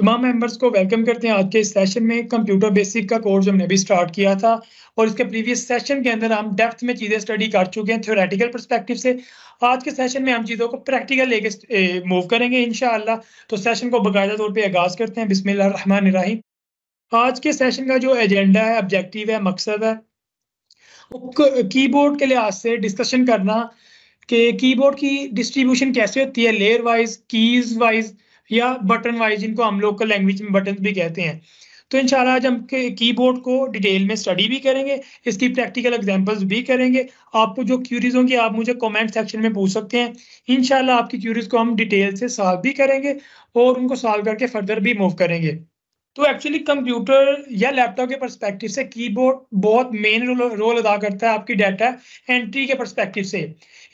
तमाम मेंबर्स को वेलकम करते हैं आज के इस सेशन में कंप्यूटर बेसिक का कोर्स हमने भी स्टार्ट किया था और इसके प्रीवियस सेशन के अंदर हम डेप्थ में चीज़ें स्टडी कर चुके हैं थ्योरेटिकल परस्पेक्टिव से आज के सेशन में हम चीज़ों को प्रैक्टिकल लेके मूव करेंगे इन तो सेशन को बाकायदा तौर पर आगाज़ करते हैं बिसमिल्ल आज के सेशन का जो एजेंडा है ऑब्जेक्टिव है मकसद है कीबोर्ड के लिहाज से डिस्कशन करना कि की बोर्ड की डिस्ट्रीब्यूशन कैसे होती है लेयर वाइज कीज वाइज या बटन वाइज जिनको हम लोग का लैंग्वेज में बटन भी कहते हैं तो इंशाल्लाह आज हम कीबोर्ड को डिटेल में स्टडी भी करेंगे इसकी प्रैक्टिकल एग्जांपल्स भी करेंगे आपको जो क्यूरीज होंगी आप मुझे कमेंट सेक्शन में पूछ सकते हैं इंशाल्लाह आपकी क्यूरीज को हम डिटेल से सॉल्व भी करेंगे और उनको सॉल्व करके फर्दर भी मूव करेंगे तो एक्चुअली कंप्यूटर या लैपटॉप के परस्पेक्टिव से कीबोर्ड बहुत मेन रोल अदा करता है आपकी डाटा एंट्री के परस्पेक्टिव से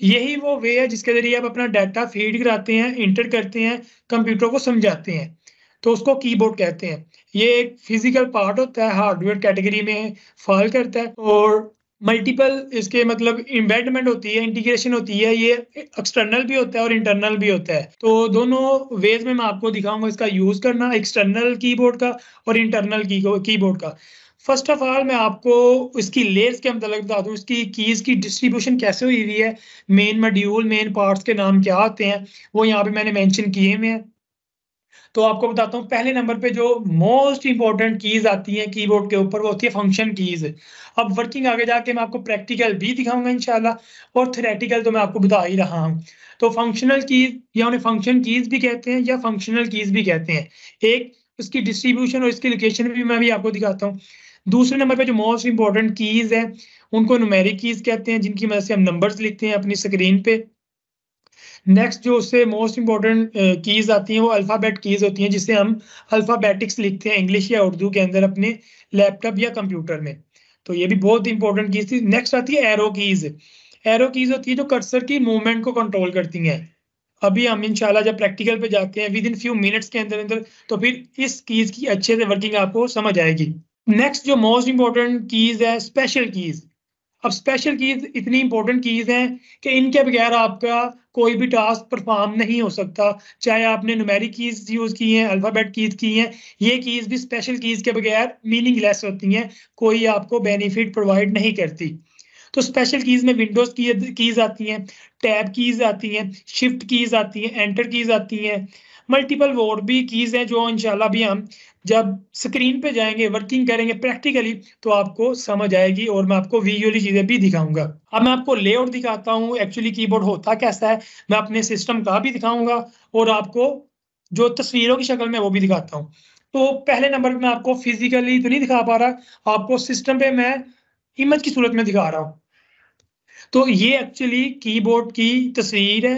यही वो वे है जिसके जरिए आप अपना डाटा फीड कराते हैं इंटर करते हैं कंप्यूटर को समझाते हैं तो उसको कीबोर्ड कहते हैं ये एक फिजिकल पार्ट होता है हार्डवेयर कैटेगरी में फॉल करता है और मल्टीपल इसके मतलब इम्बेडमेंट होती है इंटीग्रेशन होती है ये एक्सटर्नल भी होता है और इंटरनल भी होता है तो दोनों वेज में मैं आपको दिखाऊंगा इसका यूज करना एक्सटर्नल कीबोर्ड का और इंटरनल की कीबोर्ड का फर्स्ट ऑफ ऑल मैं आपको इसकी लेयर्स के मतलब बता दूँ इसकी कीज़ की डिस्ट्रीब्यूशन कैसे हुई हुई है मेन मड्यूल मेन पार्ट्स के नाम क्या आते हैं वो यहाँ पे मैंने मेंशन किए हुए हैं तो आपको बताता हूँ पहले नंबर पे जो मोस्ट इंपॉर्टेंट कीज आती है कीबोर्ड के ऊपर वो होती है फंक्शन कीज अब वर्किंग आगे जाके मैं आपको प्रैक्टिकल भी दिखाऊंगा इनशाला और थेरेटिकल तो मैं आपको बता ही रहा हूँ तो फंक्शनल कीज या उन्हें फंक्शन कीज भी कहते हैं या फंक्शनल कीज भी कहते हैं एक उसकी डिस्ट्रीब्यूशन और इसकी लोकेशन भी मैं भी आपको दिखाता हूँ दूसरे नंबर पे जो मोस्ट इंपॉर्टेंट कीज है उनको नुमेरिक कीज कहते हैं जिनकी मदद से हम नंबर्स लिखते हैं अपनी स्क्रीन पे नेक्स्ट हम्म। जो उससे मोस्ट इंपॉर्टेंट कीज आती हैं वो अल्फ़ाबेट कीज होती हैं जिसे हम अल्फ़ाबेटिक्स लिखते हैं इंग्लिश या उर्दू के अंदर अपने लैपटॉप या कंप्यूटर में तो ये भी बहुत इंपॉर्टेंट कीज थी नेक्स्ट आती है एरो कीज एरो कीज होती है जो कर्सर की मूवमेंट को कंट्रोल करती हैं अभी हम इंशाल्लाह जब प्रैक्टिकल पे जाते हैं विद इन फ्यू मिनट्स के अंदर अंदर तो फिर इस कीज की अच्छे से वर्किंग आपको समझ आएगी नेक्स्ट जो मोस्ट इंपॉर्टेंट कीज है स्पेशल कीज अब स्पेशल कीज इतनी इंपॉर्टेंट कीज हैं कि इनके बगैर आपका कोई भी टास्क परफॉर्म नहीं हो सकता चाहे आपने नुमेरिक कीज यूज की हैं अल्फाबेट कीज की हैं ये कीज भी स्पेशल कीज के बगैर मीनिंगलेस होती हैं कोई आपको बेनिफिट प्रोवाइड नहीं करती तो स्पेशल कीज में विंडोज की कीज आती हैं टैब कीज आती हैं शिफ्ट कीज आती हैं एंटर कीज आती हैं मल्टीपल और भी कीज़ हैं जो इनशाला भी हम जब स्क्रीन पे जाएंगे वर्किंग करेंगे प्रैक्टिकली तो आपको समझ आएगी और मैं आपको वीडियोली चीज़ें भी दिखाऊंगा अब मैं आपको लेआउट दिखाता हूँ एक्चुअली कीबोर्ड होता कैसा है मैं अपने सिस्टम का भी दिखाऊंगा और आपको जो तस्वीरों की शक्ल में वो भी दिखाता हूँ तो पहले नंबर पर मैं आपको फिजिकली तो नहीं दिखा पा रहा आपको सिस्टम पे मैं इमेज की सूरत में दिखा रहा हूँ तो ये एक्चुअली कीबोर्ड की तस्वीर है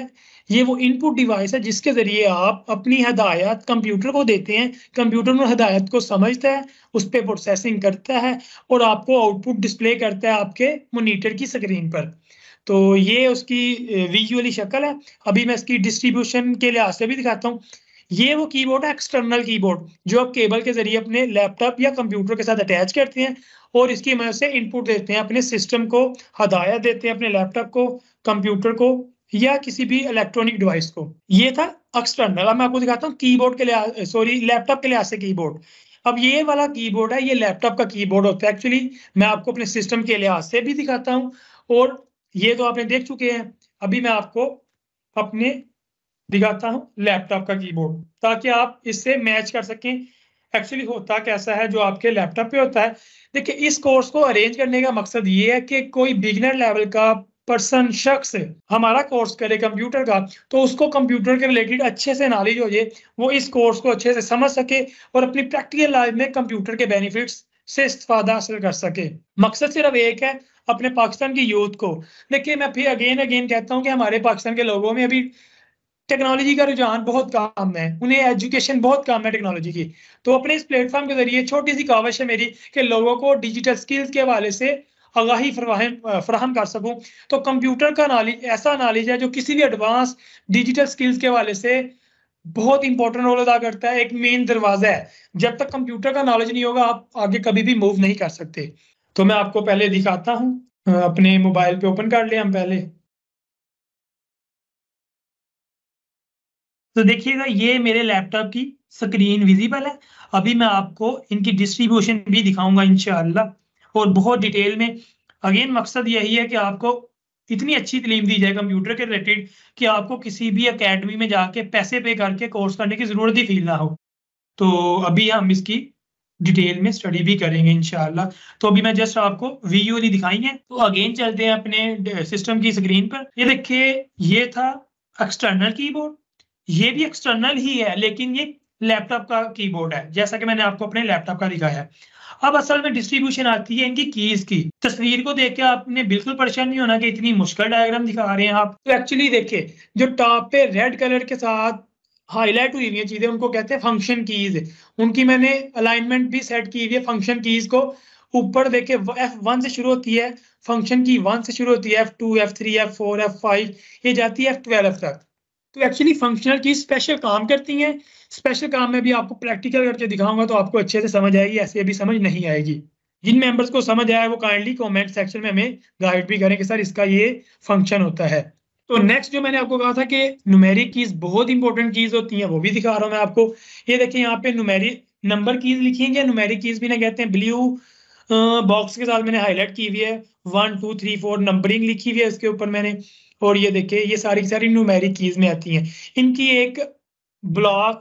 ये वो इनपुट डिवाइस है जिसके जरिए आप अपनी हदायत कंप्यूटर को देते हैं कंप्यूटर उन हदायत को समझता है उस पर प्रोसेसिंग करता है और आपको आउटपुट डिस्प्ले करता है आपके मोनीटर की स्क्रीन पर तो ये उसकी विजुअली शक्ल है अभी मैं इसकी डिस्ट्रीब्यूशन के लिहाज से भी दिखाता हूँ ये वो कीबोर्ड है एक्सटर्नल कीबोर्ड जो आप केबल के जरिए अपने लैपटॉप या कंप्यूटर के साथ अटैच करते हैं और इसकी मदद से इनपुट देते हैं अपने सिस्टम को हदायत देते हैं अपने लैपटॉप को कंप्यूटर को या किसी भी इलेक्ट्रॉनिक डिवाइस को ये था एक्सटर्नल अब मैं आपको दिखाता हूँ कीबोर्ड के लिए सॉरी लैपटॉप के लिहाज से कीबोर्ड अब ये वाला कीबोर्ड है ये लैपटॉप का कीबोर्ड होता है एक्चुअली मैं आपको अपने सिस्टम के लिहाज से भी दिखाता हूँ और ये तो आपने देख चुके हैं अभी मैं आपको अपने दिखाता हूँ लैपटॉप का कीबोर्ड ताकि आप इससे मैच कर सकें एक्चुअली होता कैसा है जो आपके लैपटॉप पे होता है देखिए इस कोर्स को अरेंज करने का मकसद ये है कि कोई बिगनर लेवल का पर्सन शख्स हमारा कोर्स करे कंप्यूटर का तो उसको कंप्यूटर के रिलेटेड अच्छे से नॉलेज हो जाए वो इस कोर्स को अच्छे से समझ सके और अपनी प्रैक्टिकल लाइफ में कंप्यूटर के बेनिफिट्स से इस्तादा हासिल कर सके मकसद सिर्फ एक है अपने पाकिस्तान की यूथ को देखिए मैं फिर अगेन अगेन कहता हूँ कि हमारे पाकिस्तान के लोगों में अभी टेक्नोलॉजी का रुझान बहुत कम है उन्हें एजुकेशन बहुत कम है टेक्नोलॉजी की तो अपने इस प्लेटफॉर्म के जरिए छोटी सी कावश है मेरी कि लोगों को डिजिटल स्किल्स के हवाले से आगाही फ्राहम कर सकूँ तो कंप्यूटर का नॉलेज ऐसा नॉलेज है जो किसी भी एडवांस डिजिटल स्किल्स के वाले से बहुत इंपॉर्टेंट रोल अदा करता है एक मेन दरवाजा है जब तक कंप्यूटर का नॉलेज नहीं होगा आप आगे कभी भी मूव नहीं कर सकते तो मैं आपको पहले दिखाता हूँ अपने मोबाइल पे ओपन कर ले हम पहले तो देखिएगा ये मेरे लैपटॉप की स्क्रीन विजिबल है अभी मैं आपको इनकी डिस्ट्रीब्यूशन भी दिखाऊंगा इनशाला और बहुत डिटेल में अगेन मकसद यही है कि आपको इतनी अच्छी तलीम दी जाए कंप्यूटर के रिलेटेड कि आपको किसी भी अकेडमी में जाके पैसे पे करके कोर्स करने की ज़रूरत ही फील ना हो तो अभी हम इसकी डिटेल में स्टडी भी करेंगे इनशाला तो अभी मैं जस्ट आपको वी वाली दिखाई है तो अगेन चलते हैं अपने सिस्टम की स्क्रीन पर ये देखिए ये था एक्सटर्नल कीबोर्ड ये भी एक्सटर्नल ही है लेकिन ये लैपटॉप का कीबोर्ड है जैसा कि मैंने आपको अपने लैपटॉप का दिखाया है अब असल में डिस्ट्रीब्यूशन आती है इनकी कीज की तस्वीर को देख के आपने बिल्कुल परेशान नहीं होना कि इतनी मुश्किल डायग्राम दिखा रहे हैं आप तो एक्चुअली देखिए जो टॉप पे रेड कलर के साथ हाईलाइट हुई हुई चीजें उनको कहते हैं फंक्शन कीज उनकी मैंने अलाइनमेंट भी सेट की हुई है फंक्शन कीज को ऊपर देखे एफ वन से शुरू होती है फंक्शन की वन से शुरू होती है F two F three F four F five ये जाती है एफ ट्वेल्व तक तो एक्चुअली फंक्शनल चीज स्पेशल काम करती है स्पेशल काम में भी आपको प्रैक्टिकल करके दिखाऊंगा तो आपको अच्छे से समझ आएगी ऐसे अभी समझ नहीं आएगी जिन मेंबर्स को समझ आया वो काइंडली कमेंट सेक्शन में हमें गाइड भी करें कि सर इसका ये फंक्शन होता है तो नेक्स्ट जो मैंने आपको कहा था कि नुमेरिक कीज बहुत इंपॉर्टेंट कीज होती हैं वो भी दिखा रहा हूँ मैं आपको ये देखिए यहाँ पे नुमेरिक नंबर कीज लिखी है न्यूमेरिक कीज भी ना कहते हैं ब्लू बॉक्स uh, के साथ मैंने हाईलाइट की हुई है one two three four numbering लिखी हुई है इसके ऊपर मैंने और ये देखिए ये सारी सारी न्यूमेरिक कीज में आती हैं इनकी एक ब्लॉक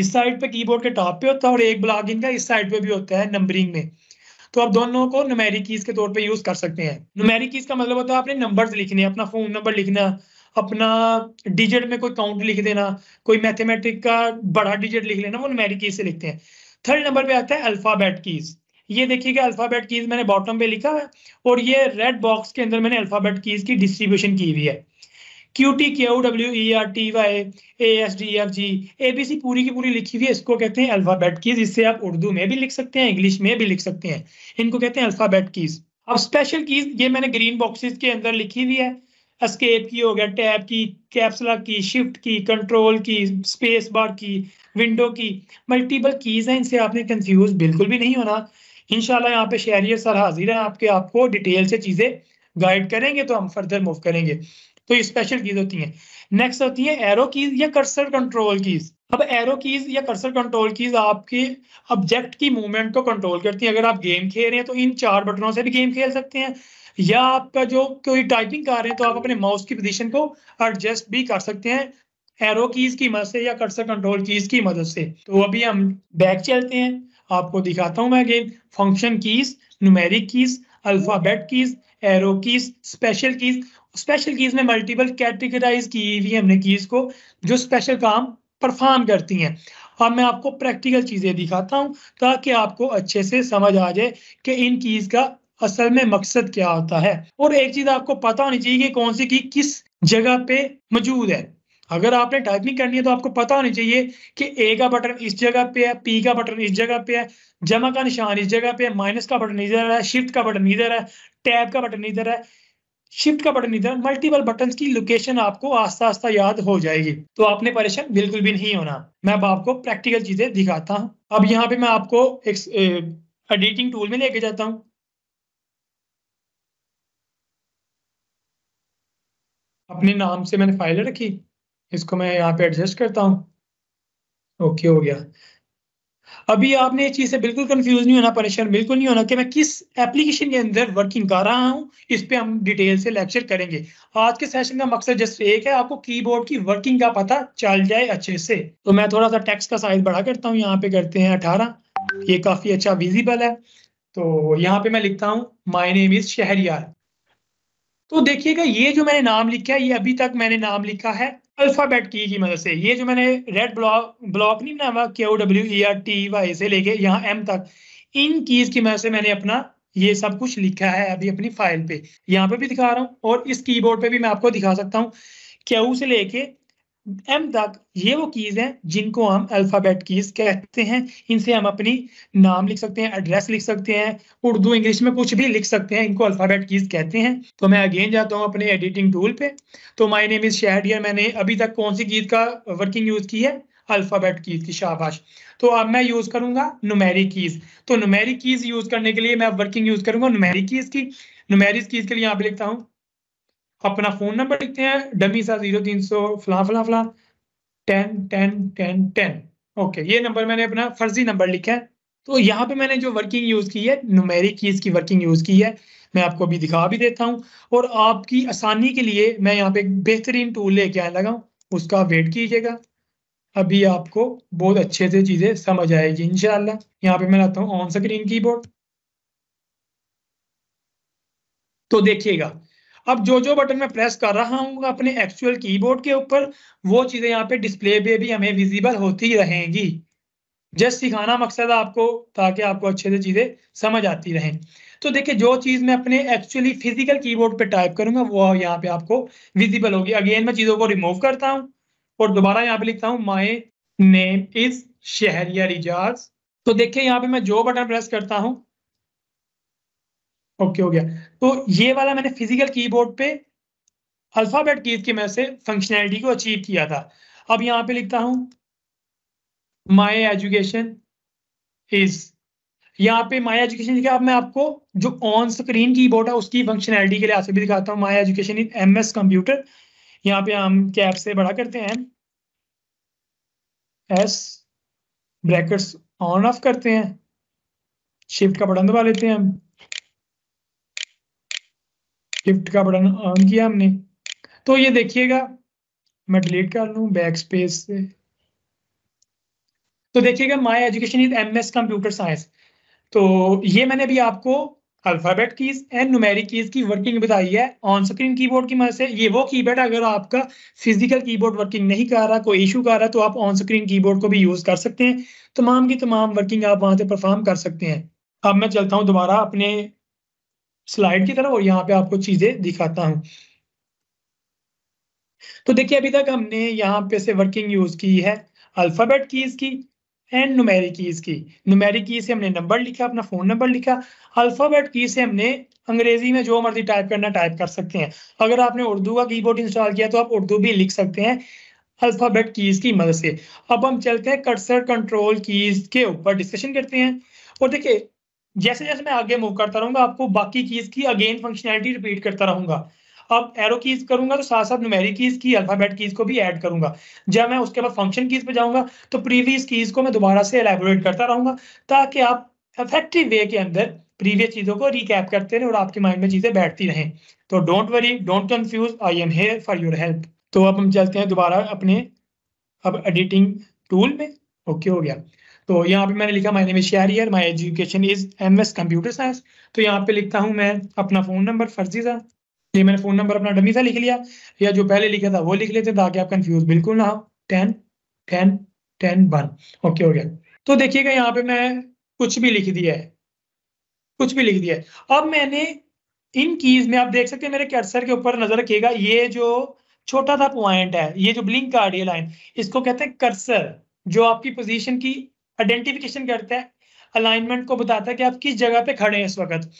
इस साइड पे कीबोर्ड के टॉप पे होता है और एक ब्लॉक इनका इस साइड पे भी होता है नंबरिंग में तो आप दोनों को नुमेरिक कीज के तौर पे यूज कर सकते हैं नुमेरिक कीज का मतलब होता है आपने नंबर्स लिखने अपना फोन नंबर लिखना अपना डिजिट में कोई काउंट लिख देना कोई मैथमेटिक का बड़ा डिजिट लिख लेना वो नुमेरिक कीज से लिखते हैं थर्ड नंबर पे आता है अल्फाबेट कीज ये देखिएगा अल्फाबेट कीज मैंने बॉटम पे लिखा है और ये रेड बॉक्स के अंदर मैंने अल्फाबेट कीज की डिस्ट्रीब्यूशन की हुई है Q T Q W R T Y A S D F G A B C पूरी की पूरी लिखी हुई है इसको कहते हैं अल्फाबेट कीज इससे आप उर्दू में भी लिख सकते हैं इंग्लिश में भी लिख सकते हैं इनको कहते हैं अल्फाबेट कीज अब स्पेशल कीज ये मैंने ग्रीन बॉक्सेस के अंदर लिखी हुई है एस्केप की हो गया टैब की कैप्सला की शिफ्ट की कंट्रोल की स्पेस बार की विंडो की मल्टीपल कीज हैं इनसे आपने कंफ्यूज बिल्कुल भी नहीं होना इन यहाँ पे शहरियत सर हाजिर है आपके आपको डिटेल से चीज़ें गाइड करेंगे तो हम फर्दर मूव करेंगे तो ये स्पेशल कीज होती हैं नेक्स्ट होती है एरो कीज या कर्सर कंट्रोल कीज अब एरो कीज या कर्सर कंट्रोल कीज आपके ऑब्जेक्ट की मूवमेंट को कंट्रोल करती है अगर आप गेम खेल रहे हैं तो इन चार बटनों से भी गेम खेल सकते हैं या आपका जो कोई टाइपिंग कर रहे हैं तो आप अपने माउस की पोजीशन को एडजस्ट भी कर सकते हैं एरो कीज की मदद से या कर्सर कंट्रोल कीज की मदद से तो अभी हम बैक चलते हैं आपको दिखाता हूं मैं again function keys numeric keys alphabet keys arrow keys special keys special keys में मल्टीपल कैटेगराइज की हुई हमने कीज को जो स्पेशल काम परफॉर्म करती हैं अब मैं आपको प्रैक्टिकल चीज़ें दिखाता हूँ ताकि आपको अच्छे से समझ आ जाए कि इन कीज़ का असल में मकसद क्या होता है और एक चीज़ आपको पता होनी चाहिए कि कौन सी की किस जगह पे मौजूद है अगर आपने टाइपिंग करनी है तो आपको पता होनी चाहिए कि ए का बटन इस जगह पे है पी का बटन इस जगह पे है जमा का निशान इस जगह पे है माइनस का बटन इधर है शिफ्ट का बटन इधर है टैब का बटन इधर है शिफ्ट का बटन इधर मल्टीपल बटन की लोकेशन आपको आस्ता आस्ता याद हो जाएगी तो आपने परेशान बिल्कुल भी नहीं होना मैं अब आपको प्रैक्टिकल चीजें दिखाता हूँ अब यहाँ पे मैं आपको एक एडिटिंग टूल में लेके जाता हूँ अपने नाम से मैंने फाइल रखी इसको मैं यहाँ पे एडजस्ट करता हूँ ओके हो गया अभी आपने ये चीज से बिल्कुल कंफ्यूज नहीं होना परेशान बिल्कुल नहीं होना कि मैं किस एप्लीकेशन के अंदर वर्किंग कर रहा हूँ इस पे हम डिटेल से लेक्चर करेंगे आज के सेशन का मकसद जस्ट एक है आपको कीबोर्ड की वर्किंग का पता चल जाए अच्छे से तो मैं थोड़ा सा टेक्स्ट का साइज बढ़ा करता हूँ यहाँ पे करते हैं अठारह ये काफी अच्छा विजिबल है तो यहाँ पे मैं लिखता हूँ माई नेम इज शहर तो देखिएगा ये जो मैंने नाम लिखा है ये अभी तक मैंने नाम लिखा है अल्फाबेट की की मदद से ये जो मैंने रेड ब्लॉक ब्लॉक नहीं बनाया हुआ के O W E R T Y से लेके यहाँ एम तक इन कीज की मदद से मैंने अपना ये सब कुछ लिखा है अभी अपनी फाइल पे यहाँ पे भी दिखा रहा हूँ और इस कीबोर्ड पे भी मैं आपको दिखा सकता हूँ क्यू से लेके एम तक ये वो कीज हैं जिनको हम अल्फ़ाबेट कीज कहते हैं इनसे हम अपनी नाम लिख सकते हैं एड्रेस लिख सकते हैं उर्दू इंग्लिश में कुछ भी लिख सकते हैं इनको अल्फ़ाबेट कीज कहते हैं तो मैं अगेन जाता हूँ अपने एडिटिंग टूल पे तो माय नेम इज़ शहडियर मैंने अभी तक कौन सी कीज का वर्किंग यूज़ की है अल्फ़ाबेट कीज की शाबाश तो अब मैं यूज़ करूंगा नुमेरी कीज तो नुमेरी कीज यूज़ करने के लिए मैं वर्किंग यूज़ करूँगा नुमेरिक कीज की नुमेरिक कीज के लिए यहाँ पे लिखता हूँ अपना फ़ोन नंबर लिखते हैं डमी सा जीरो तीन सौ फला फला फला ten ten ten ten okay ये नंबर मैंने अपना फर्जी नंबर लिखा है तो यहाँ पे मैंने जो वर्किंग यूज़ की है नुमेरिक की वर्किंग यूज़ की है मैं आपको अभी दिखा भी देता हूँ और आपकी आसानी के लिए मैं यहाँ पे एक बेहतरीन टूल लेके आने लगा उसका वेट कीजिएगा अभी आपको बहुत अच्छे से चीज़ें समझ आएगी इनशाला यहाँ पे मैं लाता हूँ ऑन स्क्रीन कीबोर्ड तो देखिएगा अब जो जो बटन मैं प्रेस कर रहा हूँ अपने एक्चुअल कीबोर्ड के ऊपर वो चीज़ें यहाँ पे डिस्प्ले पे भी हमें विजिबल होती रहेंगी जस्ट सिखाना मकसद आपको ताकि आपको अच्छे से चीज़ें समझ आती रहें तो देखिए जो चीज़ मैं अपने एक्चुअली फिजिकल कीबोर्ड पे टाइप करूंगा वो यहाँ पे आपको विजिबल होगी अगेन मैं चीज़ों को रिमूव करता हूँ और दोबारा यहाँ पे लिखता हूँ माई नेम इज शहरिया रिजाज तो देखिए यहाँ पे मैं जो बटन प्रेस करता हूँ ओके हो गया तो ये वाला मैंने फिजिकल कीबोर्ड पे अल्फाबेट की मैं से फंक्शनैलिटी को अचीव किया था अब यहाँ पे लिखता हूं माई एजुकेशन इज यहां पे माय एजुकेशन लिखा अब मैं आपको जो ऑन स्क्रीन कीबोर्ड है उसकी फंक्शनैलिटी के लिए आपसे भी दिखाता हूँ my education is M S computer यहाँ पे हम कैप से बड़ा करते हैं एस ब्रैकेट्स ऑन ऑफ करते हैं शिफ्ट का बटन दबा लेते हैं हम शिफ्ट का बटन ऑन किया हमने तो ये देखिएगा मैं डिलीट कर लू बैक स्पेस से तो देखिएगा my education is MS computer science तो ये मैंने अभी आपको alphabet keys and numeric keys की वर्किंग बताई है ऑन स्क्रीन कीबोर्ड की मदद से ये वो कीबोर्ड अगर आपका फिजिकल कीबोर्ड वर्किंग नहीं कर रहा कोई इशू कर रहा तो आप ऑन स्क्रीन कीबोर्ड को भी यूज कर सकते हैं तमाम की तमाम वर्किंग आप वहां से परफॉर्म कर सकते हैं अब मैं चलता हूं दोबारा अपने स्लाइड की तरफ और यहाँ पे आपको चीजें दिखाता हूं तो देखिए अभी तक हमने यहाँ पे से वर्किंग यूज की है अल्फाबेट कीज की एंड नुमेरिक कीज की नुमेरिक की से हमने नंबर लिखा अपना फोन नंबर लिखा अल्फाबेट की से हमने अंग्रेजी में जो मर्जी टाइप करना टाइप कर सकते हैं अगर आपने उर्दू का कीबोर्ड इंस्टॉल किया तो आप उर्दू भी लिख सकते हैं अल्फाबेट कीज की मदद से अब हम चलते हैं कर्सर कंट्रोल कीज के ऊपर डिस्कशन करते हैं और देखिए जैसे जैसे मैं आगे मूव करता रहूंगा आपको बाकी कीज की अगेन फंक्शनैलिटी रिपीट करता रहूंगा अब एरो कीज करूंगा तो साथ साथ न्यूमेरिक कीज की अल्फाबेट कीज को भी ऐड करूंगा जब मैं उसके बाद फंक्शन कीज पे जाऊंगा तो प्रीवियस कीज को मैं दोबारा से एलेबोरेट करता रहूंगा ताकि आप इफेक्टिव वे के अंदर प्रीवियस चीजों को रिकैप करते रहे और आपके माइंड में चीजें बैठती रहें तो don't worry don't confuse I am here for your help तो अब हम चलते हैं दोबारा अपने अब एडिटिंग टूल में ओके हो गया तो यहाँ पे मैंने लिखा my name my my education is M S computer science तो यहाँ पे लिखता हूँ मैं अपना फ़ोन नंबर फर्जी था ये मैंने फ़ोन नंबर अपना डमी सा लिख लिया या जो पहले लिखा था वो लिख लेते ताकि आप कन्फ्यूज बिल्कुल ना हो ten ten ten one okay हो गया तो देखिएगा यहाँ पे मैं कुछ भी लिख दिया है कुछ भी लिख दिया है अब मैंने इन कीज में आप देख सकते हैं मेरे कैसर के ऊपर नजर रखिएगा ये जो छोटा सा पॉइंट है ये जो ब्लिंक कार्ड ये लाइन इसको कहते हैं कर्सर जो आपकी पोजीशन की आइडेंटिफिकेशन करता है अलाइनमेंट को बताता है कि आप किस जगह पे खड़े हैं इस वक्त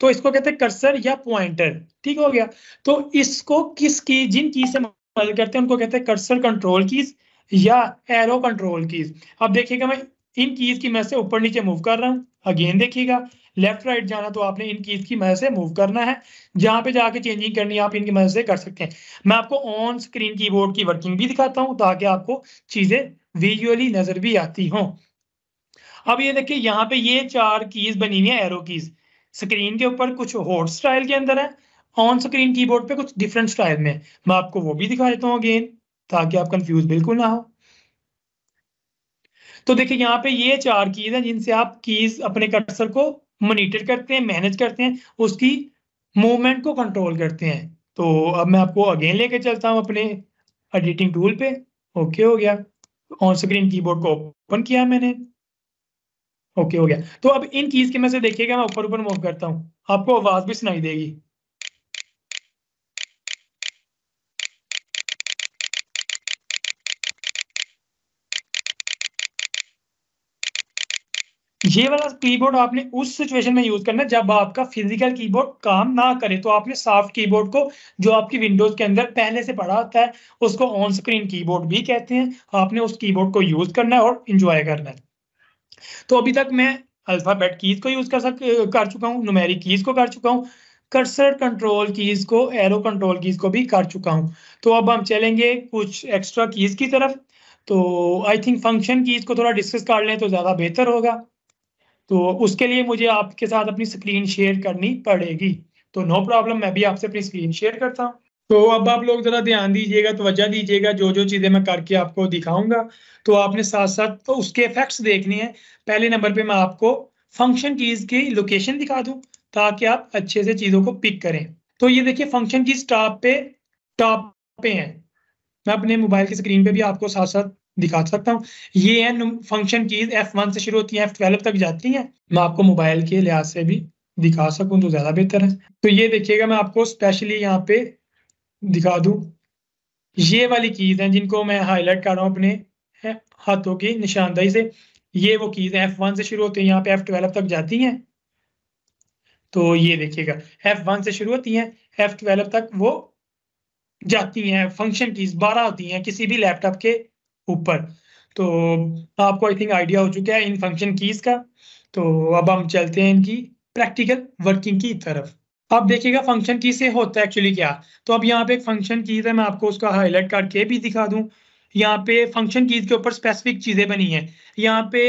तो इसको कहते हैं कर्सर या पॉइंटर ठीक हो गया तो इसको किस की जिन की से मदद करते हैं उनको कहते हैं कर्सर कंट्रोल कीज या एरो कंट्रोल कीज अब देखिएगा मैं इन कीज की मैं से ऊपर नीचे मूव कर रहा हूँ अगेन देखिएगा लेफ्ट राइट जाना तो आपने इन कीज की मदद से मूव करना है जहां पे जाके चेंजिंग करनी आप इनकी मदद से कर सकते हैं मैं आपको ऑन स्क्रीन कीबोर्ड की वर्किंग भी दिखाता हूँ ताकि आपको चीजें विजुअली नजर भी आती हो अब ये देखिए यहाँ पे ये चार कीज बनी हुई है एरो कीज स्क्रीन के ऊपर कुछ हॉट स्टाइल के अंदर है ऑन स्क्रीन कीबोर्ड पे कुछ डिफरेंट स्टाइल में मैं आपको वो भी दिखा देता हूँ अगेन ताकि आप कंफ्यूज बिल्कुल ना हो तो देखिए यहाँ पे ये चार कीज हैं जिनसे आप कीज अपने कर्सर को मोनिटर करते हैं मैनेज करते हैं उसकी मूवमेंट को कंट्रोल करते हैं तो अब मैं आपको अगेन लेके चलता हूँ अपने एडिटिंग टूल पे ओके हो गया ऑन स्क्रीन कीबोर्ड को ओपन किया मैंने ओके हो गया तो अब इन कीज के मैं से देखिएगा मैं ऊपर ऊपर मूव करता हूँ आपको आवाज भी सुनाई देगी ये वाला कीबोर्ड आपने उस सिचुएशन में यूज करना जब आपका फिजिकल कीबोर्ड काम ना करे तो आपने सॉफ्ट कीबोर्ड को जो आपकी विंडोज के अंदर पहले से पड़ा होता है उसको ऑन स्क्रीन कीबोर्ड भी कहते हैं आपने उस कीबोर्ड को यूज करना है और इंजॉय करना है तो अभी तक मैं अल्फाबेट कीज को यूज कर सक कर चुका हूँ नुमेरी कीज को कर चुका हूँ कर्सर कंट्रोल कीज को एरो कंट्रोल कीज को भी कर चुका हूँ तो अब हम चलेंगे कुछ एक्स्ट्रा कीज की तरफ तो आई थिंक फंक्शन कीज को थोड़ा डिस्कस कर लें तो ज़्यादा बेहतर होगा तो उसके लिए मुझे आपके साथ अपनी स्क्रीन शेयर करनी पड़ेगी तो नो प्रॉब्लम मैं भी आपसे अपनी स्क्रीन शेयर करता हूँ तो अब आप लोग ज़रा ध्यान दीजिएगा तोज्जा दीजिएगा जो जो चीज़ें मैं करके आपको दिखाऊंगा तो आपने साथ साथ तो उसके इफेक्ट्स देखने हैं पहले नंबर पे मैं आपको फंक्शन कीज़ की लोकेशन दिखा दूँ ताकि आप अच्छे से चीज़ों को पिक करें तो ये देखिए फंक्शन कीज़ टॉप पे टॉप पे हैं मैं अपने मोबाइल की स्क्रीन पे भी आपको साथ साथ दिखा सकता हूँ ये N function key F one से शुरू होती है एफ ट्वेल्व तक जाती है मैं आपको मोबाइल के लिहाज से भी दिखा सकूँ तो ज़्यादा बेहतर है तो ये देखिएगा मैं आपको स्पेशली यहाँ पे दिखा दू ये वाली कीज़ है जिनको मैं हाईलाइट कर रहा हूँ अपने हाथों की निशानदाही से ये वो कीज़ है एफ वन से शुरू होती है यहाँ पे एफ ट्वेल्व तक जाती है तो ये देखिएगा एफ वन से शुरू होती हैं तो एफ ट्वेल्व तक वो जाती हैं फंक्शन कीज बारह होती हैं किसी भी लैपटॉप के ऊपर तो आपको आई थिंक आइडिया हो चुका है इन फंक्शन कीज का तो अब हम चलते हैं इनकी प्रैक्टिकल वर्किंग की तरफ अब देखिएगा फंक्शन की से होता है एक्चुअली क्या तो अब यहाँ पे एक फंक्शन कीज है मैं आपको उसका हाईलाइट करके भी दिखा दूँ यहाँ पे फंक्शन कीज के ऊपर स्पेसिफिक चीज़ें बनी है यहाँ पे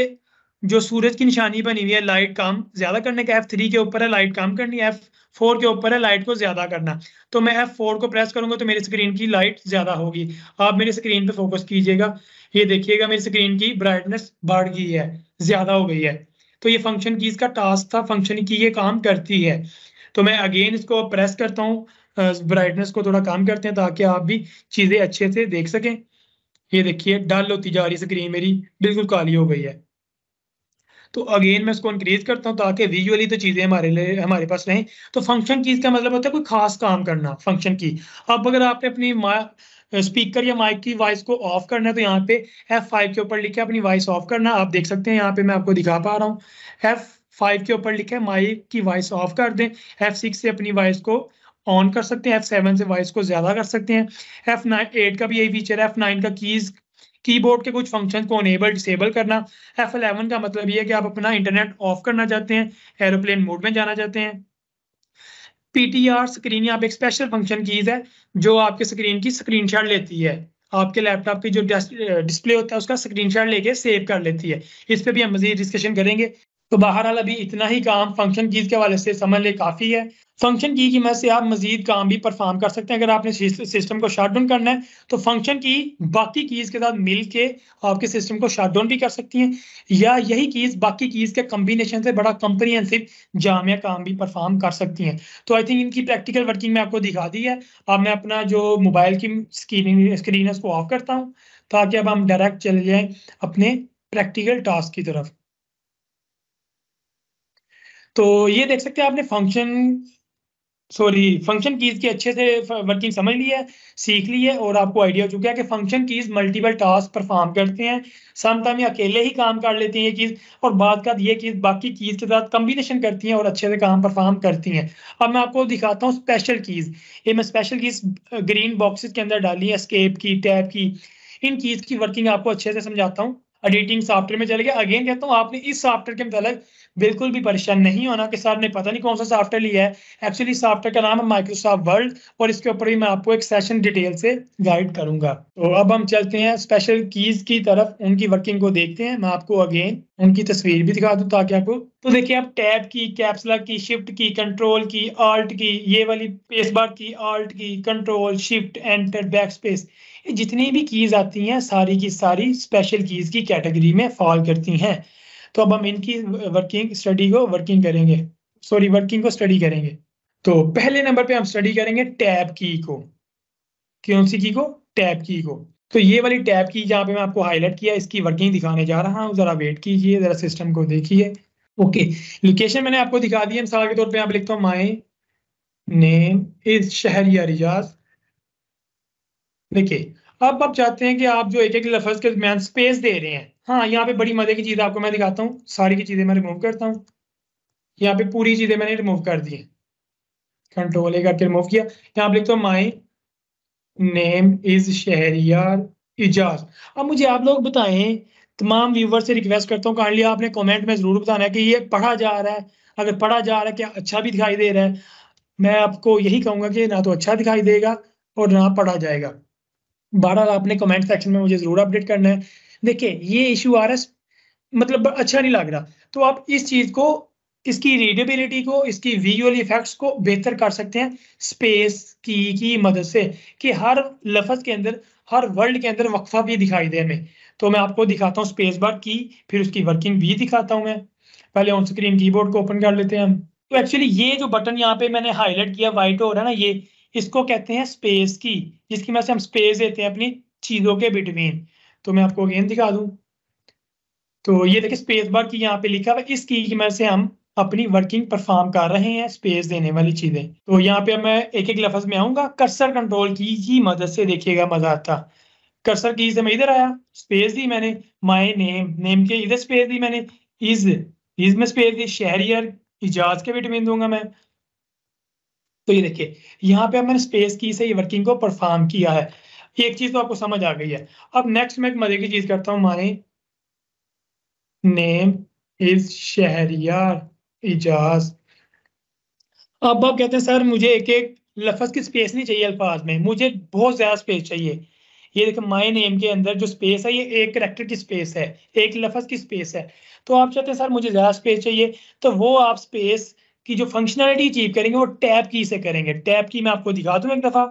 जो सूरज की निशानी बनी हुई है लाइट काम ज्यादा करने का एफ थ्री के ऊपर है लाइट काम करनी एफ फोर के ऊपर है लाइट को ज्यादा करना तो मैं एफ फोर को प्रेस करूंगा तो मेरी स्क्रीन की लाइट ज्यादा होगी आप मेरी स्क्रीन पे फोकस कीजिएगा ये देखिएगा मेरी स्क्रीन की ब्राइटनेस बढ़ गई है ज्यादा हो गई है तो ये फंक्शन की इसका टास्क था फंक्शन की ये काम करती है तो मैं अगेन इसको प्रेस करता हूँ ब्राइटनेस को थोड़ा काम करते हैं ताकि आप भी चीजें अच्छे से देख सकें ये देखिए डल होती जा रही स्क्रीन मेरी बिल्कुल काली हो गई है तो अगेन मैं उसको इंक्रीज करता हूँ ताकि विजुअली तो चीज़ें हमारे लिए हमारे पास रहें तो फंक्शन कीज का मतलब होता है कोई खास काम करना फंक्शन की अब अगर आपने अपनी स्पीकर या माइक की वॉइस को ऑफ करना है तो यहाँ पे F5 के ऊपर लिखे अपनी वॉइस ऑफ करना आप देख सकते हैं यहाँ पे मैं आपको दिखा पा रहा हूँ F5 के ऊपर लिखे माइक की वॉइस ऑफ कर दें F6 से अपनी वॉइस को ऑन कर सकते हैं F7 से वॉइस को ज़्यादा कर सकते हैं F9 8 का भी यही फीचर है F9 का कीज़ कीबोर्ड के कुछ फंक्शन को अनेबल डिसेबल करना एफ एलेवन का मतलब ये है कि आप अपना इंटरनेट ऑफ करना चाहते हैं एरोप्लेन मोड में जाना चाहते हैं पीटीआर स्क्रीन यहाँ पे एक स्पेशल फंक्शन कीज है जो आपके स्क्रीन की स्क्रीन लेती है आपके लैपटॉप की जो डिस्प्ले होता है उसका स्क्रीनशॉट लेके सेव कर लेती है इस पर भी हम मजीद डिस्कशन करेंगे तो बहरहाल अभी इतना ही काम फंक्शन कीज के वाले से समझ ले काफ़ी है फंक्शन की की मदद से आप मजीद काम भी परफॉर्म कर सकते हैं अगर आपने सिस्टम को शट डाउन करना है तो फंक्शन की बाकी कीज़ के साथ मिल के आपके सिस्टम को शट डाउन भी कर सकती हैं या यही कीज़ बाकी कीज़ के कम्बिनेशन से बड़ा कंप्रीहेंसिव जामिया काम भी परफॉर्म कर सकती हैं तो आई थिंक इनकी प्रैक्टिकल वर्किंग में आपको दिखा दी है अब मैं अपना जो मोबाइल की स्क्रीन स्क्रीन है उसको ऑफ करता हूँ ताकि अब हम डायरेक्ट चले जाएँ अपने प्रैक्टिकल टास्क की तरफ तो ये देख सकते हैं आपने फंक्शन सॉरी फंक्शन कीज की अच्छे से वर्किंग समझ ली है सीख ली है और आपको आइडिया हो चुका है कि function keys multiple task perform करते हैं समटाइम ये अकेले ही काम कर लेती हैं ये चीज और बाद का ये कीज बाकी कीज के साथ कम्बिनेशन करती हैं और अच्छे से काम परफॉर्म करती हैं अब मैं आपको दिखाता हूँ स्पेशल कीज ये मैं स्पेशल कीज ग्रीन बॉक्सिस के अंदर डाली है स्केप की टैप की इन कीज की वर्किंग आपको अच्छे से समझाता हूँ एडिटिंग सॉफ्टवेयर में चले गए अगेन कहता हूँ आपने इस सॉफ्टवेयर के मतलब बिल्कुल भी परेशान नहीं होना कि सर ने पता नहीं कौन सा सॉफ्टवेयर लिया है एक्चुअली सॉफ्टवेयर का नाम है माइक्रोसॉफ्ट वर्ल्ड और इसके ऊपर भी मैं आपको एक सेशन डिटेल से गाइड करूंगा तो अब हम चलते हैं स्पेशल कीज की तरफ उनकी वर्किंग को देखते हैं मैं आपको अगेन उनकी तस्वीर भी दिखा दू ताकि आपको तो देखिए आप टैब की कैप्सला की शिफ्ट की कंट्रोल की ऑल्ट की ये वाली पेस बार key alt key control shift enter back space जितनी भी कीज आती हैं सारी की सारी स्पेशल कीज की कैटेगरी में फॉल करती हैं तो अब हम इनकी वर्किंग स्टडी को वर्किंग करेंगे सॉरी वर्किंग को स्टडी करेंगे तो पहले नंबर पे हम स्टडी करेंगे टैब की को कौन सी की को टैब की को तो ये वाली टैब की जहाँ पे मैं आपको हाईलाइट किया इसकी वर्किंग दिखाने जा रहा हूँ जरा वेट कीजिए जरा सिस्टम को देखिए ओके लोकेशन मैंने आपको दिखा दी है मिसाल के तौर पे आप लिखता हूँ माए नेम इज शहर या रियाज देखिए अब आप चाहते हैं कि आप जो एक एक लफ्ज के मैन स्पेस दे रहे हैं हाँ यहाँ पे बड़ी मजे की चीज आपको मैं दिखाता हूँ सारी की चीजें मैं रिमूव करता हूँ यहाँ पे पूरी चीजें मैंने रिमूव कर दी है कंट्रोल एक करके रिमूव किया यहाँ पे लिखता हूँ my name is Shahriyar Ijaz अब मुझे आप लोग बताएं तमाम व्यूवर से रिक्वेस्ट करता हूँ कांडली आपने कमेंट में ज़रूर बताना है कि ये पढ़ा जा रहा है अगर पढ़ा जा रहा है क्या अच्छा भी दिखाई दे रहा है मैं आपको यही कहूंगा कि ना तो अच्छा दिखाई देगा और ना पढ़ा जाएगा बहरहाल आपने कमेंट सेक्शन में मुझे ज़रूर अपडेट करना है देखिए ये इशू आर एस मतलब अच्छा नहीं लग रहा तो आप इस चीज को इसकी रीडेबिलिटी को इसकी विजुअल इफेक्ट्स को बेहतर कर सकते हैं स्पेस की की मदद से कि हर लफज के अंदर हर वर्ल्ड के अंदर वक्फा भी दिखाई दे हमें तो मैं आपको दिखाता हूँ स्पेस बार की फिर उसकी वर्किंग भी दिखाता हूँ मैं पहले ऑन स्क्रीन कीबोर्ड को ओपन कर लेते हैं हम तो एक्चुअली ये जो बटन यहाँ पे मैंने हाईलाइट किया वाइट हो रहा है ना ये इसको कहते हैं स्पेस की जिसकी वजह से हम स्पेस देते हैं अपनी चीज़ों के बिटवीन तो मैं आपको अगेन दिखा दूं तो ये देखिए स्पेस बार की यहाँ पे लिखा हुआ इस की की से हम अपनी वर्किंग परफॉर्म कर रहे हैं स्पेस देने वाली चीजें तो यहाँ पे मैं एक एक लफज में आऊंगा कर्सर कंट्रोल की ही मदद से देखिएगा मजा आता कर्सर की से मैं इधर आया स्पेस दी मैंने माय नेम नेम के इधर स्पेस दी मैंने इज इज में स्पेस दी शहरियर इजाज के डिमेंड दूंगा मैं तो ये देखिए यहाँ पे मैंने स्पेस की से ये वर्किंग को परफॉर्म किया है ये एक चीज तो आपको समझ आ गई है अब नेक्स्ट मैं एक मजे की चीज करता हूं माने नेम इज शहरियार इजाज अब आप कहते हैं सर मुझे एक एक लफज की स्पेस नहीं चाहिए अल्फाज में मुझे बहुत ज्यादा स्पेस चाहिए ये देखो माय नेम के अंदर जो स्पेस है ये एक करेक्टर की स्पेस है एक लफज की स्पेस है तो आप चाहते हैं सर मुझे ज़्यादा स्पेस चाहिए तो वो आप स्पेस की जो फंक्शनलिटी अचीव करेंगे वो टैप की से करेंगे टैप की मैं आपको दिखा दूँ एक दफ़ा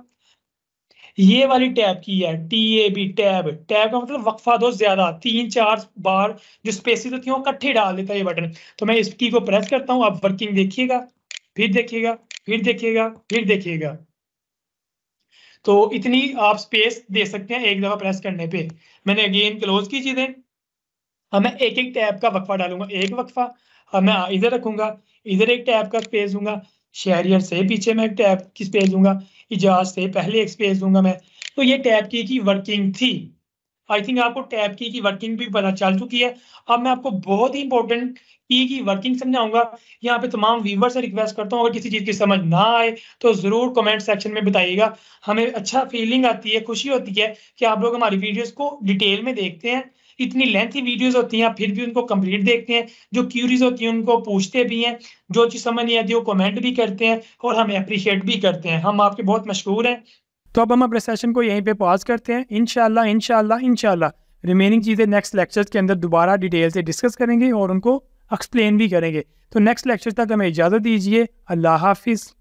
ये वाली टैब की है T A B tab tab का मतलब वक्फा दो ज्यादा तीन चार बार जो स्पेसिस होती है वो इकट्ठे डाल देता है ये बटन तो मैं इस की को प्रेस करता हूँ आप वर्किंग देखिएगा फिर देखिएगा फिर देखिएगा फिर देखिएगा तो इतनी आप स्पेस दे सकते हैं एक दफा प्रेस करने पे मैंने अगेन क्लोज की चीजें अब मैं एक एक टैब का वक्फा डालूंगा एक वक्फा अब मैं इधर रखूंगा इधर एक टैब का स्पेस दूंगा शहरियर से पीछे मैं एक टैब की स्पेस दूंगा इजाज से पहले एक्सपीरियंस दूंगा मैं तो ये टैब की की वर्किंग थी आई थिंक आपको टैब की की वर्किंग भी पता चल चुकी है अब मैं आपको बहुत ही इंपॉर्टेंट की की वर्किंग समझाऊंगा यहाँ पे तमाम व्यूवर से रिक्वेस्ट करता हूँ अगर किसी चीज़ की समझ ना आए तो ज़रूर कमेंट सेक्शन में बताइएगा हमें अच्छा फीलिंग आती है खुशी होती है कि आप लोग हमारी वीडियोज को डिटेल में देखते हैं इतनी लेंथी वीडियोस होती हैं फिर भी उनको कंप्लीट देखते हैं जो क्यूरीज होती हैं उनको पूछते भी हैं जो चीज़ समझ नहीं आती वो कमेंट भी करते हैं और हमें अप्रिशिएट भी करते हैं हम आपके बहुत मशहूर हैं तो अब हम अपने सेशन को यहीं पर पॉज करते हैं इनशाला इनशाला इनशाला रिमेनिंग चीज़ें नेक्स्ट लेक्चर के अंदर दोबारा डिटेल से डिस्कस करेंगे और उनको एक्सप्लेन भी करेंगे तो नेक्स्ट लेक्चर तक हमें इजाज़त दीजिए अल्लाह हाफिज़